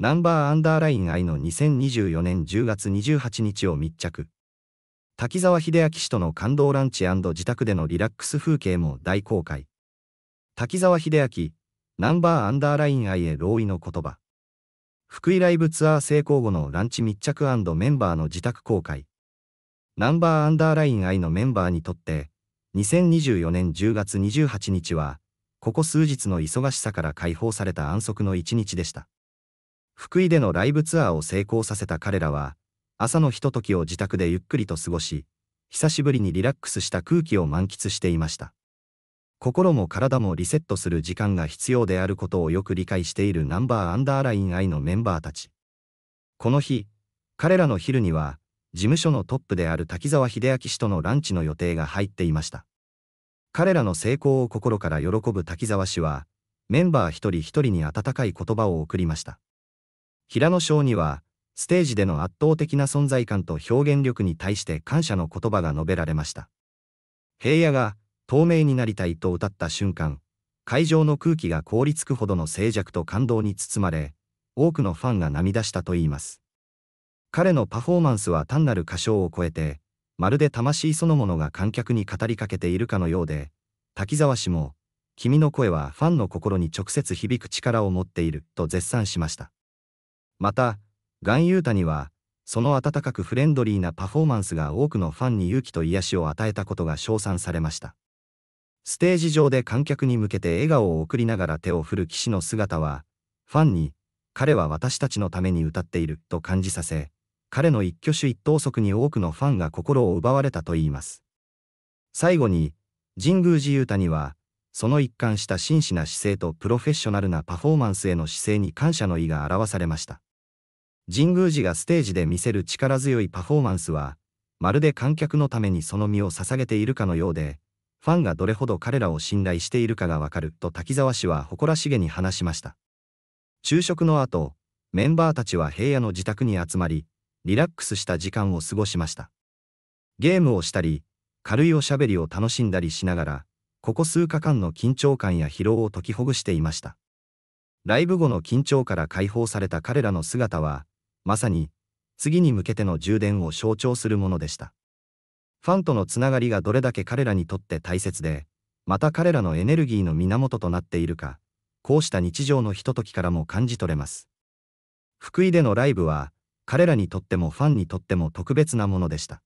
ナンバーアンダーライン愛の2024年10月28日を密着。滝沢秀明氏との感動ランチ自宅でのリラックス風景も大公開。滝沢秀明、ナンバーアンダーライン愛へ老いの言葉。福井ライブツアー成功後のランチ密着メンバーの自宅公開。ナンバーアンダーライン愛のメンバーにとって、2024年10月28日は、ここ数日の忙しさから解放された安息の一日でした。福井でのライブツアーを成功させた彼らは、朝のひとときを自宅でゆっくりと過ごし、久しぶりにリラックスした空気を満喫していました。心も体もリセットする時間が必要であることをよく理解しているナンバーアンダーライン愛のメンバーたち。この日、彼らの昼には、事務所のトップである滝沢秀明氏とのランチの予定が入っていました。彼らの成功を心から喜ぶ滝沢氏は、メンバー一人一人に温かい言葉を送りました。平野翔には、ステージでの圧倒的な存在感と表現力に対して感謝の言葉が述べられました。平野が、透明になりたいと歌った瞬間、会場の空気が凍りつくほどの静寂と感動に包まれ、多くのファンが涙したといいます。彼のパフォーマンスは単なる歌唱を超えて、まるで魂そのものが観客に語りかけているかのようで、滝沢氏も、君の声はファンの心に直接響く力を持っていると絶賛しました。また、ガンユータには、その温かくフレンドリーなパフォーマンスが多くのファンに勇気と癒しを与えたことが称賛されました。ステージ上で観客に向けて笑顔を送りながら手を振る騎士の姿は、ファンに、彼は私たちのために歌っていると感じさせ、彼の一挙手一投足に多くのファンが心を奪われたといいます。最後に、神宮寺ー太には、その一貫した真摯な姿勢とプロフェッショナルなパフォーマンスへの姿勢に感謝の意が表されました。神宮寺がステージで見せる力強いパフォーマンスは、まるで観客のためにその身を捧げているかのようで、ファンがどれほど彼らを信頼しているかがわかると滝沢氏は誇らしげに話しました。昼食の後、メンバーたちは平野の自宅に集まり、リラックスした時間を過ごしました。ゲームをしたり、軽いおしゃべりを楽しんだりしながら、ここ数日間の緊張感や疲労を解きほぐしていました。ライブ後の緊張から解放された彼らの姿は、まさに、次に向けての充電を象徴するものでした。ファンとのつながりがどれだけ彼らにとって大切で、また彼らのエネルギーの源となっているか、こうした日常のひとときからも感じ取れます。福井でのライブは、彼らにとってもファンにとっても特別なものでした。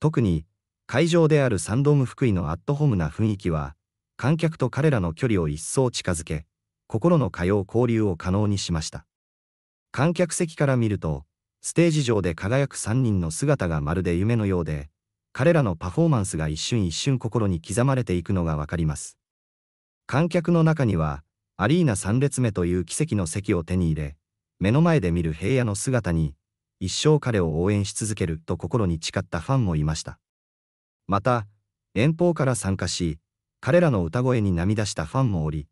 特に、会場であるサンドーム福井のアットホームな雰囲気は、観客と彼らの距離を一層近づけ、心の通う交流を可能にしました。観客席から見ると、ステージ上で輝く3人の姿がまるで夢のようで、彼らのパフォーマンスが一瞬一瞬心に刻まれていくのがわかります。観客の中には、アリーナ3列目という奇跡の席を手に入れ、目の前で見る平野の姿に、一生彼を応援し続けると心に誓ったファンもいました。また、遠方から参加し、彼らの歌声に涙したファンもおり、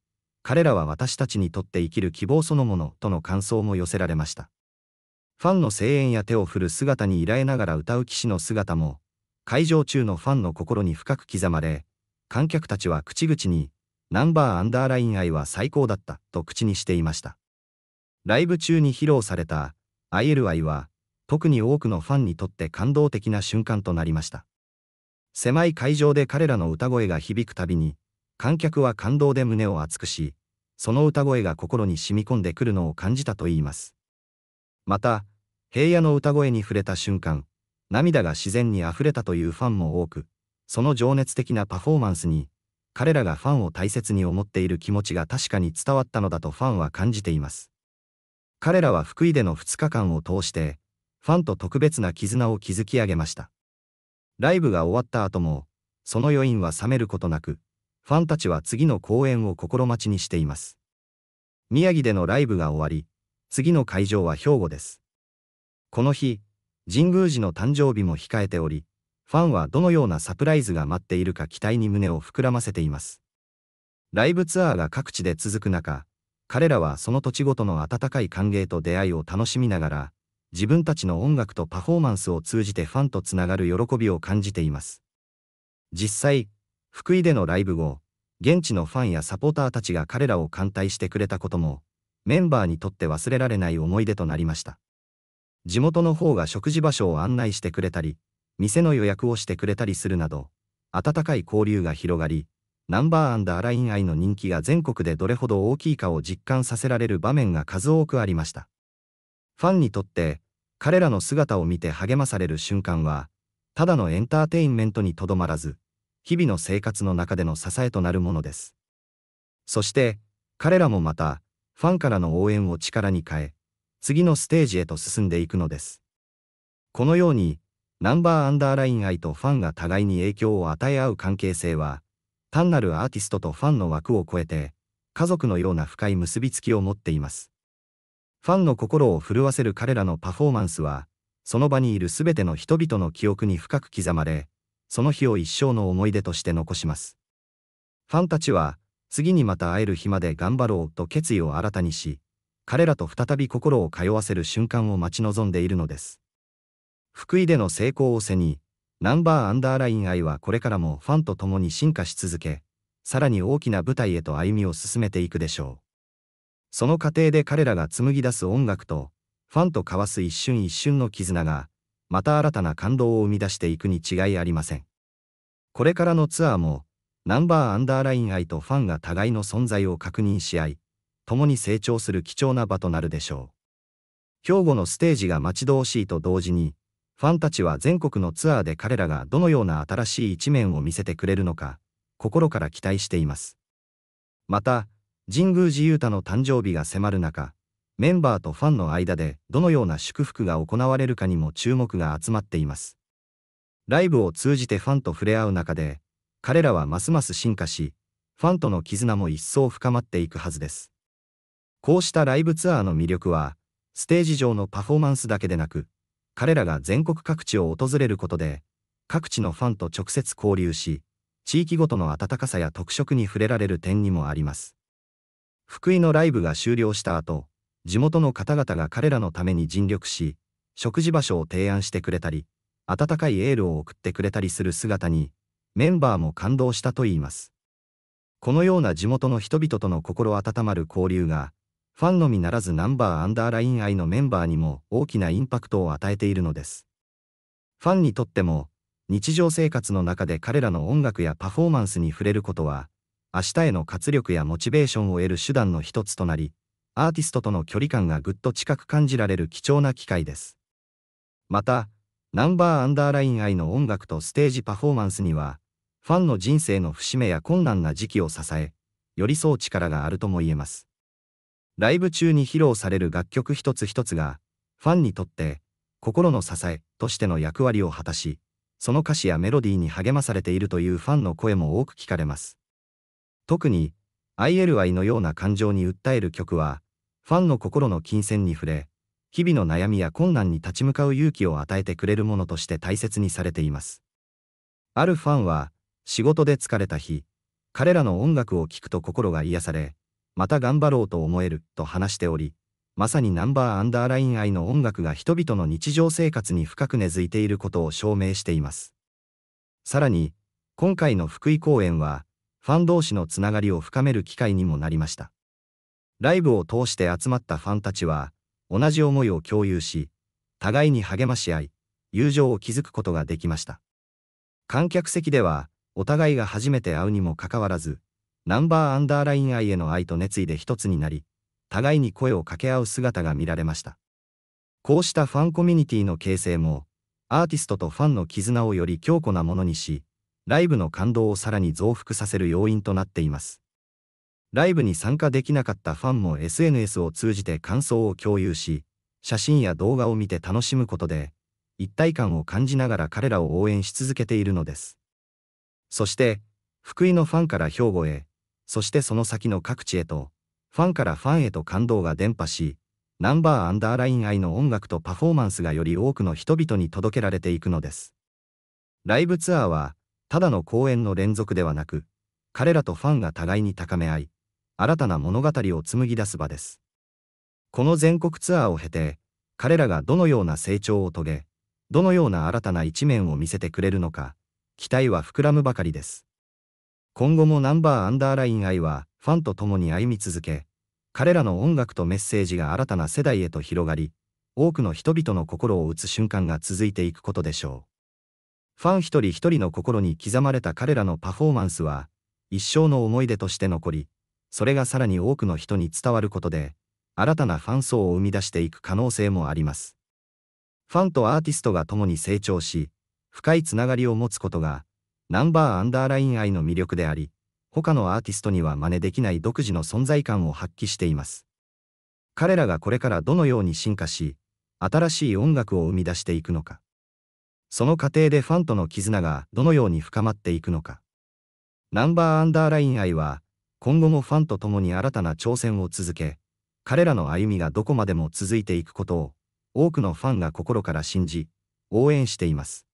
彼らは私たちにとって生きる希望そのものとの感想も寄せられました。ファンの声援や手を振る姿に依頼ながら歌う騎士の姿も、会場中のファンの心に深く刻まれ、観客たちは口々に、ナンバーアンダーライン愛は最高だったと口にしていました。ライブ中に披露された IL i は、特に多くのファンにとって感動的な瞬間となりました。狭い会場で彼らの歌声が響くたびに、観客は感動で胸を熱くし、その歌声が心に染み込んでくるのを感じたといいます。また、平野の歌声に触れた瞬間、涙が自然に溢れたというファンも多く、その情熱的なパフォーマンスに、彼らがファンを大切に思っている気持ちが確かに伝わったのだとファンは感じています。彼らは福井での2日間を通して、ファンと特別な絆を築き上げました。ライブが終わった後も、その余韻は冷めることなく、ファンたちは次の公演を心待ちにしています。宮城でのライブが終わり、次の会場は兵庫です。この日、神宮寺の誕生日も控えており、ファンはどのようなサプライズが待っているか期待に胸を膨らませています。ライブツアーが各地で続く中、彼らはその土地ごとの温かい歓迎と出会いを楽しみながら、自分たちの音楽とパフォーマンスを通じてファンとつながる喜びを感じています。実際、福井でのライブ後、現地のファンやサポーターたちが彼らを歓待してくれたことも、メンバーにとって忘れられない思い出となりました。地元の方が食事場所を案内してくれたり、店の予約をしてくれたりするなど、温かい交流が広がり、ナンバーアライン愛の人気が全国でどれほど大きいかを実感させられる場面が数多くありました。ファンにとって、彼らの姿を見て励まされる瞬間は、ただのエンターテインメントにとどまらず、日々の生活の中での支えとなるものです。そして、彼らもまた、ファンからの応援を力に変え、次のステージへと進んでいくのです。このように、ナンバーアンダーライン愛とファンが互いに影響を与え合う関係性は、単なるアーティストとファンの枠を超えて、家族のような深い結びつきを持っています。ファンの心を震わせる彼らのパフォーマンスは、その場にいる全ての人々の記憶に深く刻まれ、その日を一生の思い出として残します。ファンたちは、次にまた会える日まで頑張ろうと決意を新たにし、彼らと再び心を通わせる瞬間を待ち望んでいるのです。福井での成功を背に、ナンバーアンダーライン愛はこれからもファンと共に進化し続け、さらに大きな舞台へと歩みを進めていくでしょう。その過程で彼らが紡ぎ出す音楽と、ファンと交わす一瞬一瞬の絆が、また新たな感動を生み出していくに違いありません。これからのツアーも、ナンバーアンダーライン愛とファンが互いの存在を確認し合い、共に成長する貴重な場となるでしょう。兵庫のステージが待ち遠しいと同時に、ファンたちは全国のツアーで彼らがどのような新しい一面を見せてくれるのか、心から期待しています。また、神宮寺勇太の誕生日が迫る中、メンバーとファンの間でどのような祝福が行われるかにも注目が集まっています。ライブを通じてファンと触れ合う中で、彼らはますます進化し、ファンとの絆も一層深まっていくはずです。こうしたライブツアーの魅力は、ステージ上のパフォーマンスだけでなく、彼らが全国各地を訪れることで、各地のファンと直接交流し、地域ごとの温かさや特色に触れられる点にもあります。福井のライブが終了した後、地元の方々が彼らのために尽力し、食事場所を提案してくれたり、温かいエールを送ってくれたりする姿に、メンバーも感動したといいます。このような地元の人々との心温まる交流が、ファンのみならずナンバーアンダーライン愛のメンバーにも大きなインパクトを与えているのです。ファンにとっても、日常生活の中で彼らの音楽やパフォーマンスに触れることは、明日への活力やモチベーションを得る手段の一つとなり、アーティストとの距離感がぐっと近く感じられる貴重な機会です。また、ナンバーアンダーライン愛の音楽とステージパフォーマンスには、ファンの人生の節目や困難な時期を支え、寄り添う力があるとも言えます。ライブ中に披露される楽曲一つ一つが、ファンにとって、心の支えとしての役割を果たし、その歌詞やメロディーに励まされているというファンの声も多く聞かれます。特に、ILI のような感情に訴える曲は、ファンの心の金銭に触れ、日々の悩みや困難に立ち向かう勇気を与えてくれるものとして大切にされています。あるファンは、仕事で疲れた日、彼らの音楽を聴くと心が癒され、また頑張ろうと思えると話しており、まさにナンバーアンダーライン愛の音楽が人々の日常生活に深く根付いていることを証明しています。さらに、今回の福井公演は、ファン同士のつながりを深める機会にもなりました。ライブを通して集まったファンたちは、同じ思いを共有し、互いに励まし合い、友情を築くことができました。観客席では、お互いが初めて会うにもかかわらず、ナンバーアンダーライン愛への愛と熱意で一つになり、互いに声を掛け合う姿が見られました。こうしたファンコミュニティの形成も、アーティストとファンの絆をより強固なものにし、ライブの感動をさらに増幅させる要因となっています。ライブに参加できなかったファンも SNS を通じて感想を共有し、写真や動画を見て楽しむことで、一体感を感じながら彼らを応援し続けているのです。そして、福井のファンから兵庫へ、そしてその先の各地へと、ファンからファンへと感動が伝播し、ナンバーアンダーライン愛の音楽とパフォーマンスがより多くの人々に届けられていくのです。ライブツアーは、ただの公演の連続ではなく、彼らとファンが互いに高め合い、新たな物語を紡ぎ出す場です。この全国ツアーを経て、彼らがどのような成長を遂げ、どのような新たな一面を見せてくれるのか、期待は膨らむばかりです。今後もナンバーアンダーライン愛はファンと共に歩み続け、彼らの音楽とメッセージが新たな世代へと広がり、多くの人々の心を打つ瞬間が続いていくことでしょう。ファン一人一人の心に刻まれた彼らのパフォーマンスは、一生の思い出として残り、それがさらに多くの人に伝わることで、新たなファン層を生み出していく可能性もあります。ファンとアーティストが共に成長し、深いつながりを持つことが、ナンバーアンダーライン愛の魅力であり、他のアーティストには真似できない独自の存在感を発揮しています。彼らがこれからどのように進化し、新しい音楽を生み出していくのか。その過程でファンとの絆がどのように深まっていくのか。ナンバーアンダーライン愛は、今後もファンと共に新たな挑戦を続け、彼らの歩みがどこまでも続いていくことを、多くのファンが心から信じ、応援しています。